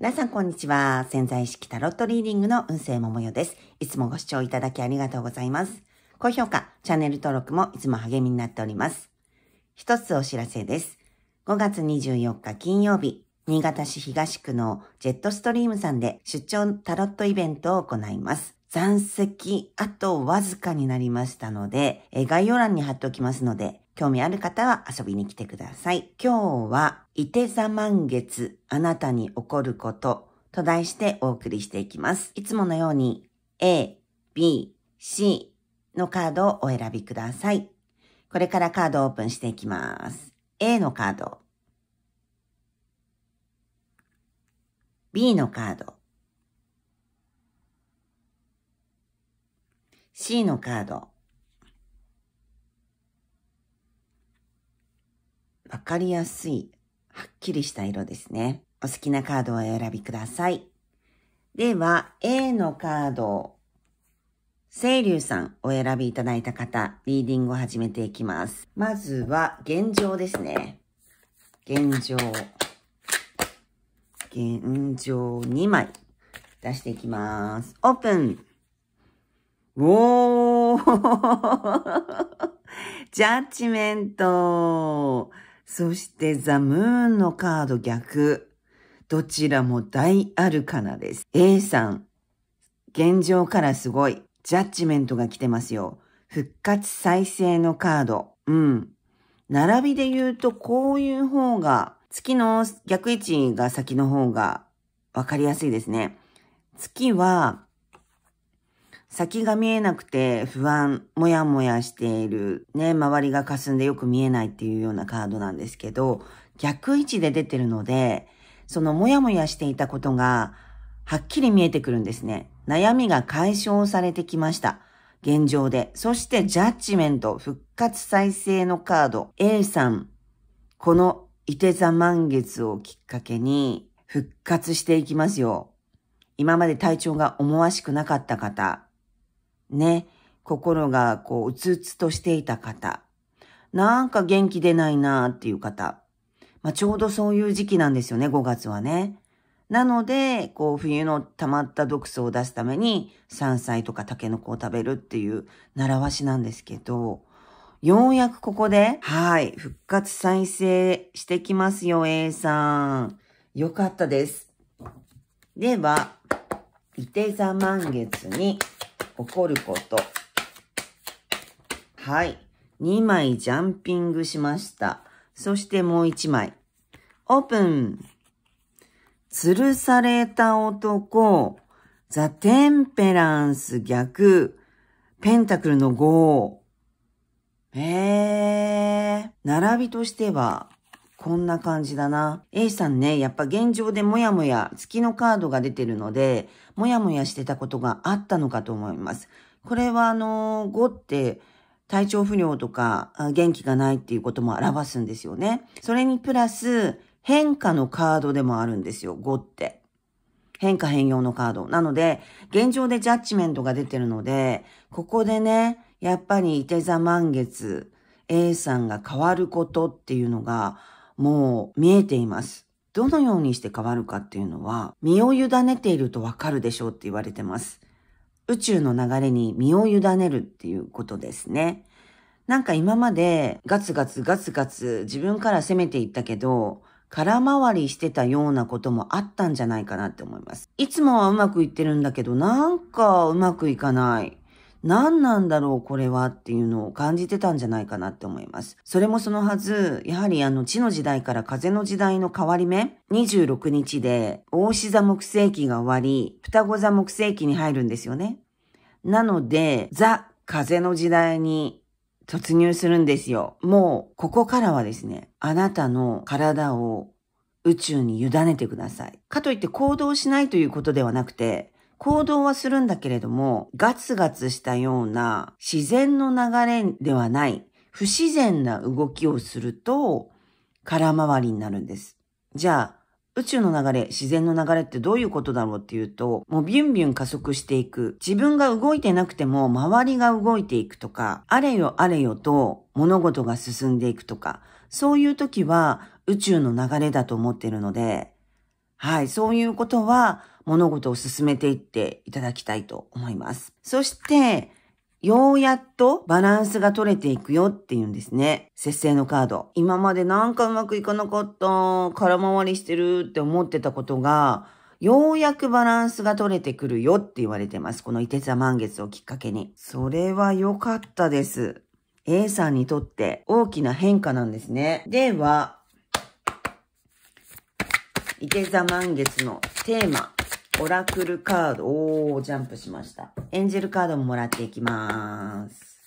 皆さん、こんにちは。潜在意識タロットリーディングの運勢もよです。いつもご視聴いただきありがとうございます。高評価、チャンネル登録もいつも励みになっております。一つお知らせです。5月24日金曜日、新潟市東区のジェットストリームさんで出張タロットイベントを行います。残席あとわずかになりましたので、概要欄に貼っておきますので、興味ある方は遊びに来てください。今日はい手座満月、あなたに起こること、と題してお送りしていきます。いつものように A、B、C のカードをお選びください。これからカードをオープンしていきます。A のカード。B のカード。C のカード。わかりやすいはっきりした色ですね。お好きなカードをお選びください。では、A のカードを、清流さんお選びいただいた方、リーディングを始めていきます。まずは、現状ですね。現状。現状2枚出していきます。オープンおー ジャッジメントそしてザムーンのカード逆。どちらも大アルカナです。A さん、現状からすごい。ジャッジメントが来てますよ。復活再生のカード。うん。並びで言うと、こういう方が、月の逆位置が先の方が分かりやすいですね。月は、先が見えなくて不安、もやもやしている、ね、周りが霞んでよく見えないっていうようなカードなんですけど、逆位置で出てるので、そのもやもやしていたことが、はっきり見えてくるんですね。悩みが解消されてきました。現状で。そしてジャッジメント、復活再生のカード。A さん、この伊手座満月をきっかけに復活していきますよ。今まで体調が思わしくなかった方、ね、心がこう、うつうつとしていた方、なんか元気出ないなっていう方、まあ、ちょうどそういう時期なんですよね、5月はね。なので、こう、冬の溜まった毒素を出すために、山菜とかタケノコを食べるっていう習わしなんですけど、ようやくここで、はい、復活再生してきますよ、A さん。よかったです。では、伊手座満月に起こること。はい。2枚ジャンピングしました。そしてもう1枚。オープン。吊るされた男、ザ・テンペランス逆、ペンタクルの5。へえ。並びとしては、こんな感じだな。A さんね、やっぱ現状でもやもや月のカードが出てるので、もやもやしてたことがあったのかと思います。これはあの、5って体調不良とか元気がないっていうことも表すんですよね。それにプラス変化のカードでもあるんですよ、5って。変化変容のカード。なので、現状でジャッジメントが出てるので、ここでね、やっぱりいて座満月、A さんが変わることっていうのがもう見えています。どのようにして変わるかっていうのは、身を委ねているとわかるでしょうって言われてます。宇宙の流れに身を委ねるっていうことですね。なんか今までガツガツガツガツ自分から攻めていったけど、空回りしてたようなこともあったんじゃないかなって思います。いつもはうまくいってるんだけど、なんかうまくいかない。何なんだろうこれはっていうのを感じてたんじゃないかなって思います。それもそのはず、やはりあの地の時代から風の時代の変わり目、26日で大志座木星期が終わり、双子座木星期に入るんですよね。なので、ザ風の時代に突入するんですよ。もう、ここからはですね、あなたの体を宇宙に委ねてください。かといって行動しないということではなくて、行動はするんだけれども、ガツガツしたような自然の流れではない不自然な動きをすると空回りになるんです。じゃあ、宇宙の流れ、自然の流れってどういうことだろうっていうと、もうビュンビュン加速していく。自分が動いてなくても周りが動いていくとか、あれよあれよと物事が進んでいくとか、そういう時は宇宙の流れだと思ってるので、はい、そういうことは物事を進めていっていただきたいと思います。そして、ようやっとバランスが取れていくよっていうんですね。節制のカード。今までなんかうまくいかなかった、空回りしてるって思ってたことが、ようやくバランスが取れてくるよって言われてます。このいて座満月をきっかけに。それは良かったです。A さんにとって大きな変化なんですね。では、池座満月のテーマ、オラクルカード。おー、ジャンプしました。エンジェルカードももらっていきます。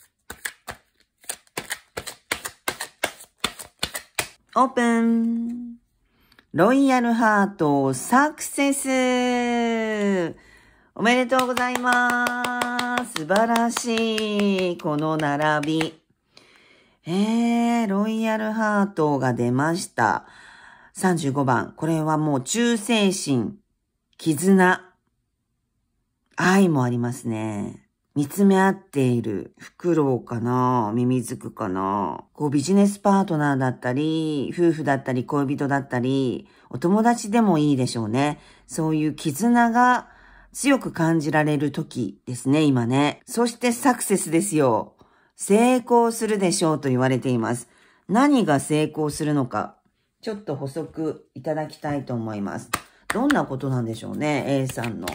オープンロイヤルハートサクセスおめでとうございます素晴らしいこの並びえー、ロイヤルハートが出ました。35番。これはもう忠誠心、絆、愛もありますね。見つめ合っている。フクロウかなミミズクかなこうビジネスパートナーだったり、夫婦だったり、恋人だったり、お友達でもいいでしょうね。そういう絆が強く感じられる時ですね、今ね。そしてサクセスですよ。成功するでしょうと言われています。何が成功するのか。ちょっと補足いただきたいと思います。どんなことなんでしょうね、A さんの。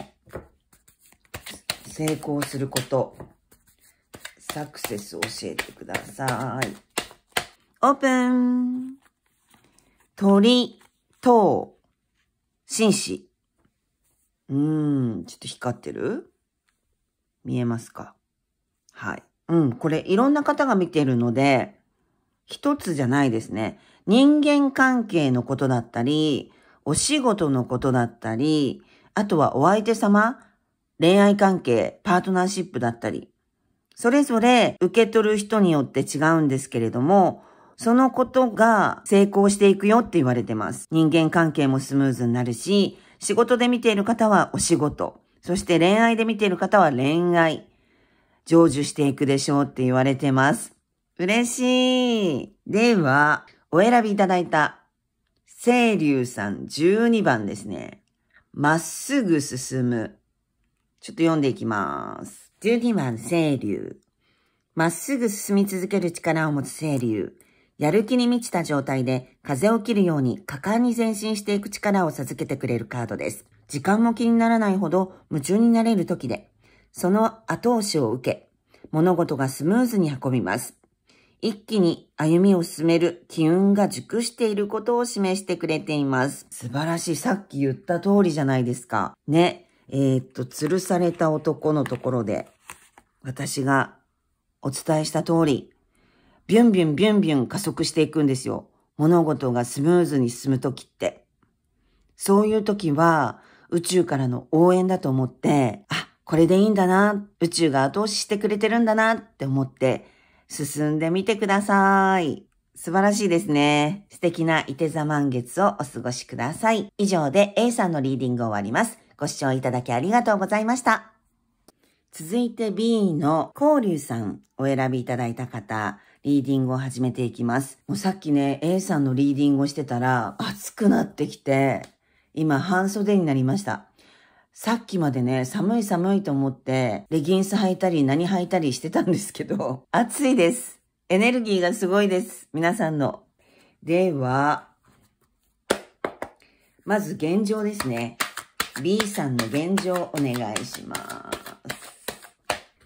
成功すること。サクセス教えてください。オープン鳥、と紳士。うーん、ちょっと光ってる見えますかはい。うん、これいろんな方が見てるので、一つじゃないですね。人間関係のことだったり、お仕事のことだったり、あとはお相手様、恋愛関係、パートナーシップだったり、それぞれ受け取る人によって違うんですけれども、そのことが成功していくよって言われてます。人間関係もスムーズになるし、仕事で見ている方はお仕事、そして恋愛で見ている方は恋愛、成就していくでしょうって言われてます。嬉しい。では、お選びいただいた、清流さん12番ですね。まっすぐ進む。ちょっと読んでいきます。12番、清流。まっすぐ進み続ける力を持つ清流。やる気に満ちた状態で風を切るように果敢に前進していく力を授けてくれるカードです。時間も気にならないほど夢中になれる時で、その後押しを受け、物事がスムーズに運びます。一気に歩みを進める機運が熟していることを示してくれています。素晴らしい。さっき言った通りじゃないですか。ね。えー、っと、吊るされた男のところで、私がお伝えした通り、ビュンビュンビュンビュン加速していくんですよ。物事がスムーズに進むときって。そういうときは、宇宙からの応援だと思って、あ、これでいいんだな、宇宙が後押ししてくれてるんだなって思って、進んでみてください。素晴らしいですね。素敵ない手座満月をお過ごしください。以上で A さんのリーディングを終わります。ご視聴いただきありがとうございました。続いて B の交流さんお選びいただいた方、リーディングを始めていきます。もうさっきね、A さんのリーディングをしてたら暑くなってきて、今半袖になりました。さっきまでね、寒い寒いと思って、レギンス履いたり何履いたりしてたんですけど、暑いです。エネルギーがすごいです。皆さんの。では、まず現状ですね。B さんの現状お願いします。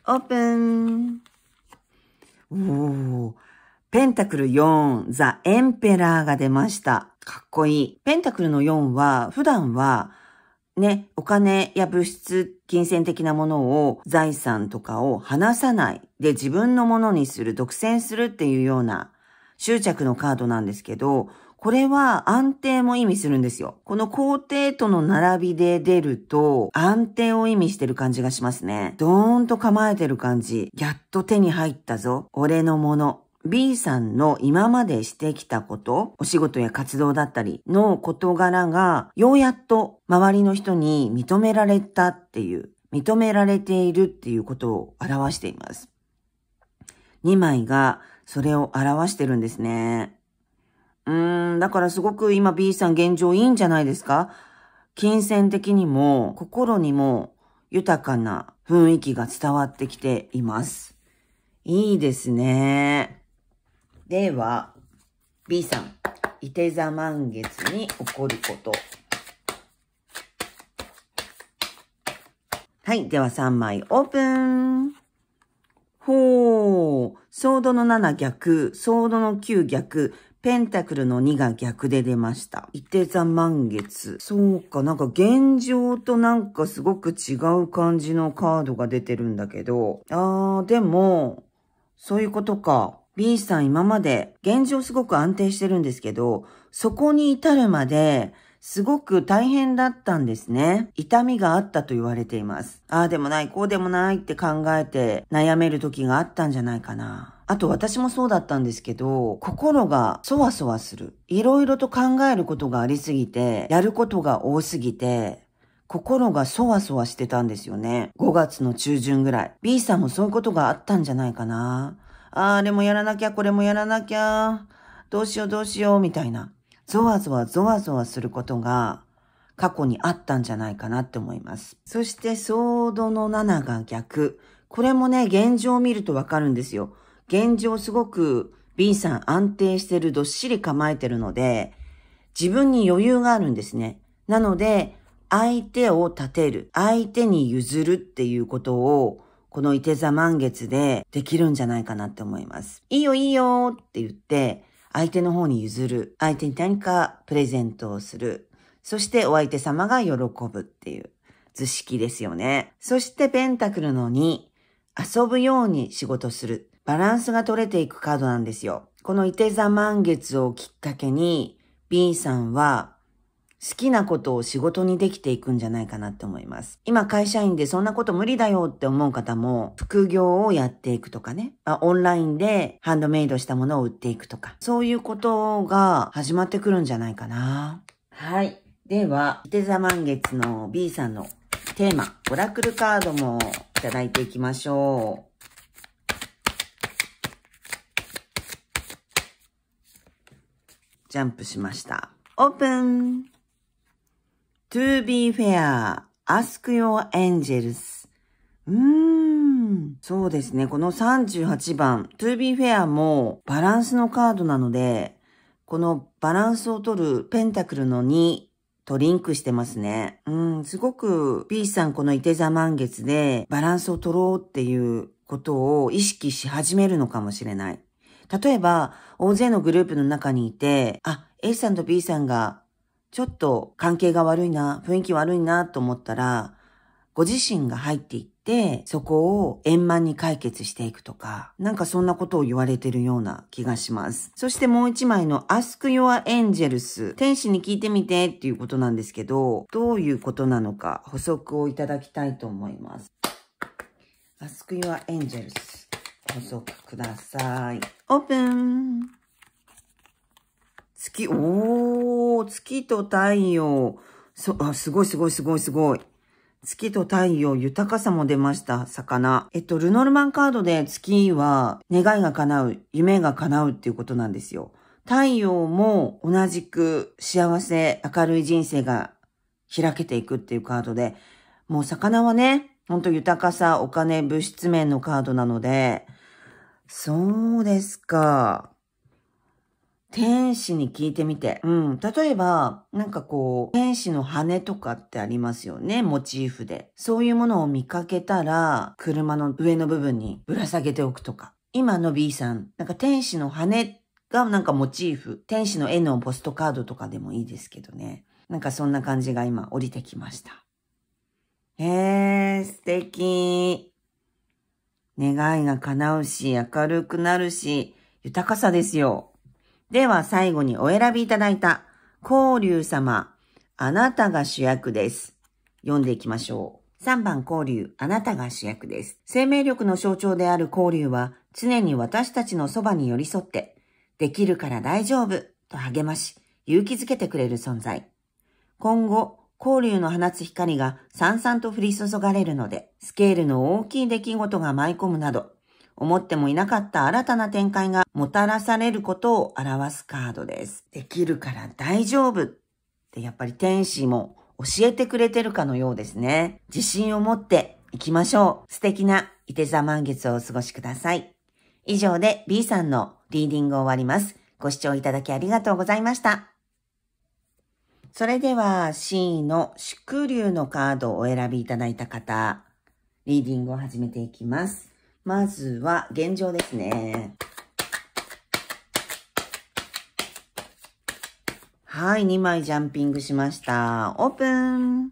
オープンおー、ペンタクル4、ザ・エンペラーが出ました。かっこいい。ペンタクルの4は、普段は、ね、お金や物質、金銭的なものを財産とかを離さないで自分のものにする、独占するっていうような執着のカードなんですけど、これは安定も意味するんですよ。この皇帝との並びで出ると安定を意味してる感じがしますね。ドーンと構えてる感じ。やっと手に入ったぞ。俺のもの。B さんの今までしてきたこと、お仕事や活動だったりの事柄が、ようやっと周りの人に認められたっていう、認められているっていうことを表しています。2枚がそれを表してるんですね。うーん、だからすごく今 B さん現状いいんじゃないですか金銭的にも心にも豊かな雰囲気が伝わってきています。いいですね。では、B さん、い手座満月に起こること。はい、では3枚オープン。ほう、ソードの7逆、ソードの9逆、ペンタクルの2が逆で出ました。い手座満月。そうか、なんか現状となんかすごく違う感じのカードが出てるんだけど。あー、でも、そういうことか。B さん今まで現状すごく安定してるんですけど、そこに至るまですごく大変だったんですね。痛みがあったと言われています。ああでもない、こうでもないって考えて悩める時があったんじゃないかな。あと私もそうだったんですけど、心がそわそわする。いろいろと考えることがありすぎて、やることが多すぎて、心がそわそわしてたんですよね。5月の中旬ぐらい。B さんもそういうことがあったんじゃないかな。あれもやらなきゃ、これもやらなきゃ、どうしようどうしよう、みたいな、ゾワゾワゾワゾワすることが過去にあったんじゃないかなって思います。そしてソードの7が逆。これもね、現状を見るとわかるんですよ。現状すごく B さん安定してる、どっしり構えてるので、自分に余裕があるんですね。なので、相手を立てる、相手に譲るっていうことをこのいて座満月でできるんじゃないかなって思います。いいよいいよって言って、相手の方に譲る。相手に何かプレゼントをする。そしてお相手様が喜ぶっていう図式ですよね。そしてペンタクルの2、遊ぶように仕事する。バランスが取れていくカードなんですよ。このいて座満月をきっかけに、B さんは好きなことを仕事にできていくんじゃないかなって思います。今会社員でそんなこと無理だよって思う方も、副業をやっていくとかね、あオンラインでハンドメイドしたものを売っていくとか、そういうことが始まってくるんじゃないかな。はい。では、手座満月の B さんのテーマ、オラクルカードもいただいていきましょう。ジャンプしました。オープン to be fair, ask your angels. うーん。そうですね。この38番、to be fair もバランスのカードなので、このバランスを取るペンタクルの2とリンクしてますね。うん、すごく B さんこのいて座満月でバランスを取ろうっていうことを意識し始めるのかもしれない。例えば、大勢のグループの中にいて、あ、A さんと B さんがちょっと関係が悪いな、雰囲気悪いなと思ったら、ご自身が入っていって、そこを円満に解決していくとか、なんかそんなことを言われてるような気がします。そしてもう一枚の Ask Your Angels 天使に聞いてみてっていうことなんですけど、どういうことなのか補足をいただきたいと思います。Ask Your Angels 補足ください。オープン月、おー、月と太陽。そ、あ、すごいすごいすごいすごい。月と太陽、豊かさも出ました、魚。えっと、ルノルマンカードで月は願いが叶う、夢が叶うっていうことなんですよ。太陽も同じく幸せ、明るい人生が開けていくっていうカードで、もう魚はね、ほんと豊かさ、お金、物質面のカードなので、そうですか。天使に聞いてみて。うん。例えば、なんかこう、天使の羽とかってありますよね、モチーフで。そういうものを見かけたら、車の上の部分にぶら下げておくとか。今の B さん、なんか天使の羽がなんかモチーフ。天使の絵のポストカードとかでもいいですけどね。なんかそんな感じが今降りてきました。へえ、素敵。願いが叶うし、明るくなるし、豊かさですよ。では最後にお選びいただいた、交流様、あなたが主役です。読んでいきましょう。3番交流、あなたが主役です。生命力の象徴である交流は、常に私たちのそばに寄り添って、できるから大丈夫と励まし、勇気づけてくれる存在。今後、交流の放つ光がさんさんと降り注がれるので、スケールの大きい出来事が舞い込むなど、思ってもいなかった新たな展開がもたらされることを表すカードです。できるから大丈夫ってやっぱり天使も教えてくれてるかのようですね。自信を持っていきましょう。素敵な伊手座満月をお過ごしください。以上で B さんのリーディングを終わります。ご視聴いただきありがとうございました。それでは C の祝竜のカードをお選びいただいた方、リーディングを始めていきます。まずは現状ですね。はい、2枚ジャンピングしました。オープン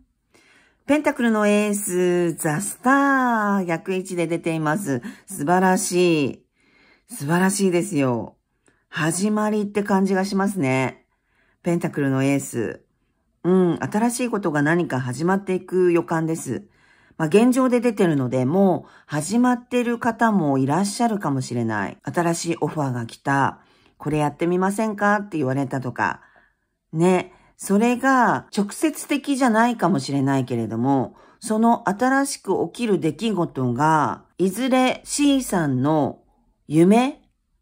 ペンタクルのエース、ザ・スター、逆位置で出ています。素晴らしい。素晴らしいですよ。始まりって感じがしますね。ペンタクルのエース。うん、新しいことが何か始まっていく予感です。まあ、現状で出てるので、もう始まってる方もいらっしゃるかもしれない。新しいオファーが来た。これやってみませんかって言われたとか。ね。それが直接的じゃないかもしれないけれども、その新しく起きる出来事が、いずれ C さんの夢、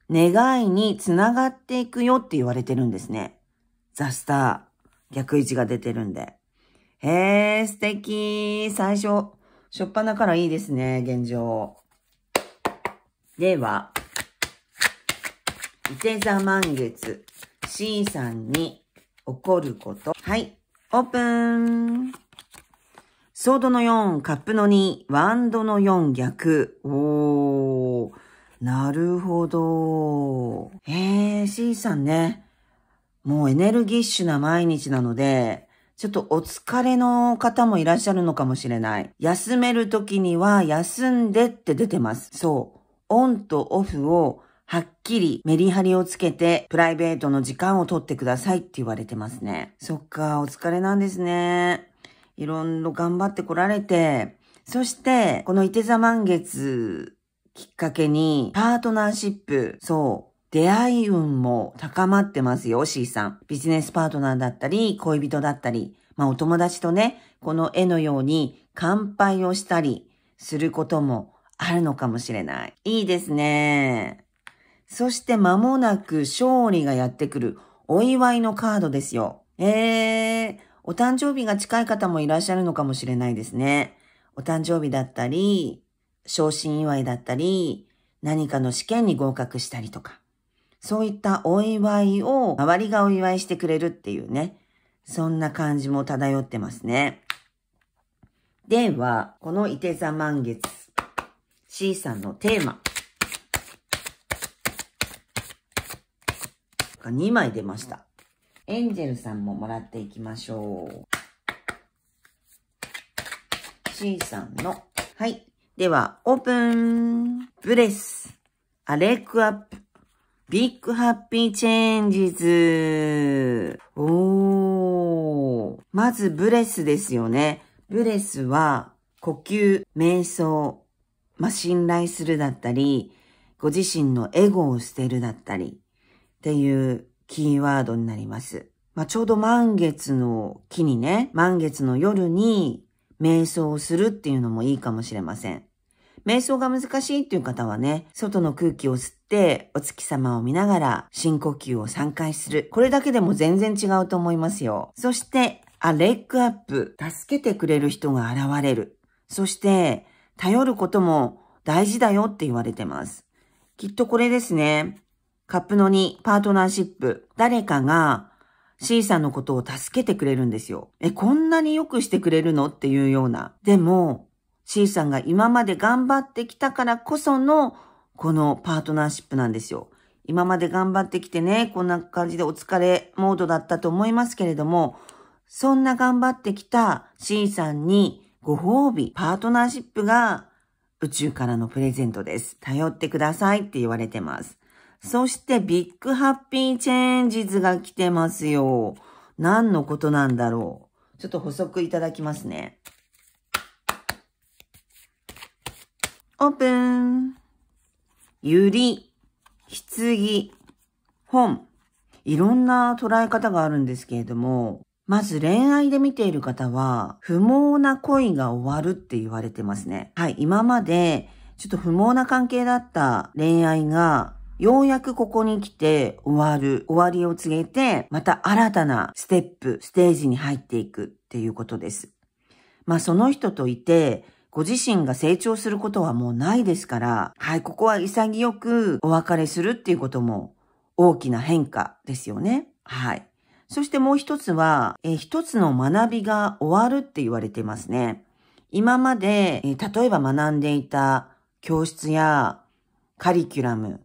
願いにつながっていくよって言われてるんですね。ザ・スター、逆位置が出てるんで。へえ、素敵。最初、しょっぱなからいいですね、現状。では、伊手座満月 C さんに起こること。はい、オープン。ソードの4、カップの2、ワンドの4逆。おー、なるほど。えー、C さんね、もうエネルギッシュな毎日なので、ちょっとお疲れの方もいらっしゃるのかもしれない。休める時には休んでって出てます。そう。オンとオフをはっきりメリハリをつけてプライベートの時間をとってくださいって言われてますね。そっか、お疲れなんですね。いろんな頑張ってこられて、そして、このいて座満月きっかけに、パートナーシップ、そう、出会い運も高まってますよ、C さん。ビジネスパートナーだったり、恋人だったり、まあお友達とね、この絵のように乾杯をしたりすることもあるのかもしれない。いいですね。そして間もなく勝利がやってくるお祝いのカードですよ。えー、お誕生日が近い方もいらっしゃるのかもしれないですね。お誕生日だったり、昇進祝いだったり、何かの試験に合格したりとか。そういったお祝いを周りがお祝いしてくれるっていうね、そんな感じも漂ってますね。では、このいて座満月、C さんのテーマ。2枚出ました。エンジェルさんももらっていきましょう。C さんの。はい。では、オープンブレスアレックアップビッグハッピーチェンジズ。おー。まずブレスですよね。ブレスは呼吸、瞑想、まあ、信頼するだったり、ご自身のエゴを捨てるだったりっていうキーワードになります。まあ、ちょうど満月の木にね、満月の夜に瞑想をするっていうのもいいかもしれません。瞑想が難しいっていう方はね、外の空気を吸って、お月様を見ながら深呼吸を3回する。これだけでも全然違うと思いますよ。そして、あ、レックアップ。助けてくれる人が現れる。そして、頼ることも大事だよって言われてます。きっとこれですね。カップの2、パートナーシップ。誰かが C さんのことを助けてくれるんですよ。え、こんなに良くしてくれるのっていうような。でも、C さんが今まで頑張ってきたからこその、このパートナーシップなんですよ。今まで頑張ってきてね、こんな感じでお疲れモードだったと思いますけれども、そんな頑張ってきた C さんにご褒美、パートナーシップが宇宙からのプレゼントです。頼ってくださいって言われてます。そしてビッグハッピーチェンジズが来てますよ。何のことなんだろう。ちょっと補足いただきますね。オープン。ゆり、ひつぎ、本。いろんな捉え方があるんですけれども、まず恋愛で見ている方は、不毛な恋が終わるって言われてますね。はい、今まで、ちょっと不毛な関係だった恋愛が、ようやくここに来て終わる、終わりを告げて、また新たなステップ、ステージに入っていくっていうことです。まあその人といて、ご自身が成長することはもうないですから、はい、ここは潔くお別れするっていうことも大きな変化ですよね。はい。そしてもう一つは、え一つの学びが終わるって言われてますね。今まで、え例えば学んでいた教室やカリキュラム、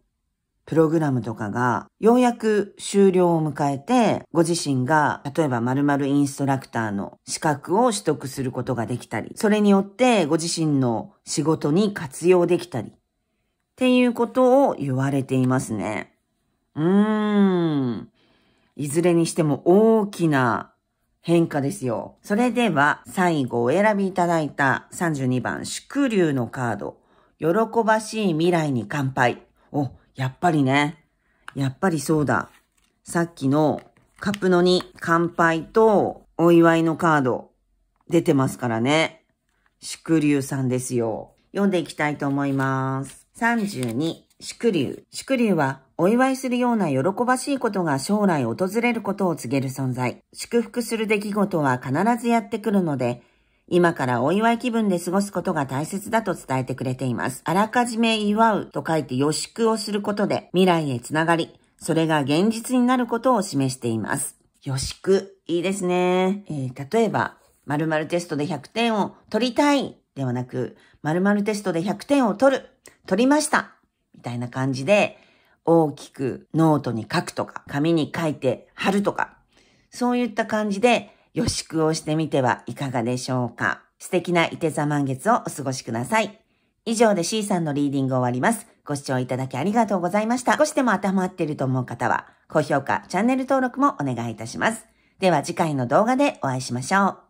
プログラムとかが、ようやく終了を迎えて、ご自身が、例えば〇〇インストラクターの資格を取得することができたり、それによってご自身の仕事に活用できたり、っていうことを言われていますね。うーん。いずれにしても大きな変化ですよ。それでは最後お選びいただいた32番、祝竜のカード、喜ばしい未来に乾杯。お、やっぱりね、やっぱりそうだ。さっきのカップの2、乾杯とお祝いのカード出てますからね。祝竜さんですよ。読んでいきたいと思います。32、祝竜。祝竜はお祝いするような喜ばしいことが将来訪れることを告げる存在。祝福する出来事は必ずやってくるので、今からお祝い気分で過ごすことが大切だと伝えてくれています。あらかじめ祝うと書いて予祝をすることで未来へつながり、それが現実になることを示しています。予祝、いいですね。えー、例えば、〇〇テストで100点を取りたいではなく、〇〇テストで100点を取る、取りましたみたいな感じで、大きくノートに書くとか、紙に書いて貼るとか、そういった感じで予祝をしてみてはいかがでしょうか。素敵な伊手座満月をお過ごしください。以上で C さんのリーディングを終わります。ご視聴いただきありがとうございました。少しでも頭合っていると思う方は、高評価、チャンネル登録もお願いいたします。では次回の動画でお会いしましょう。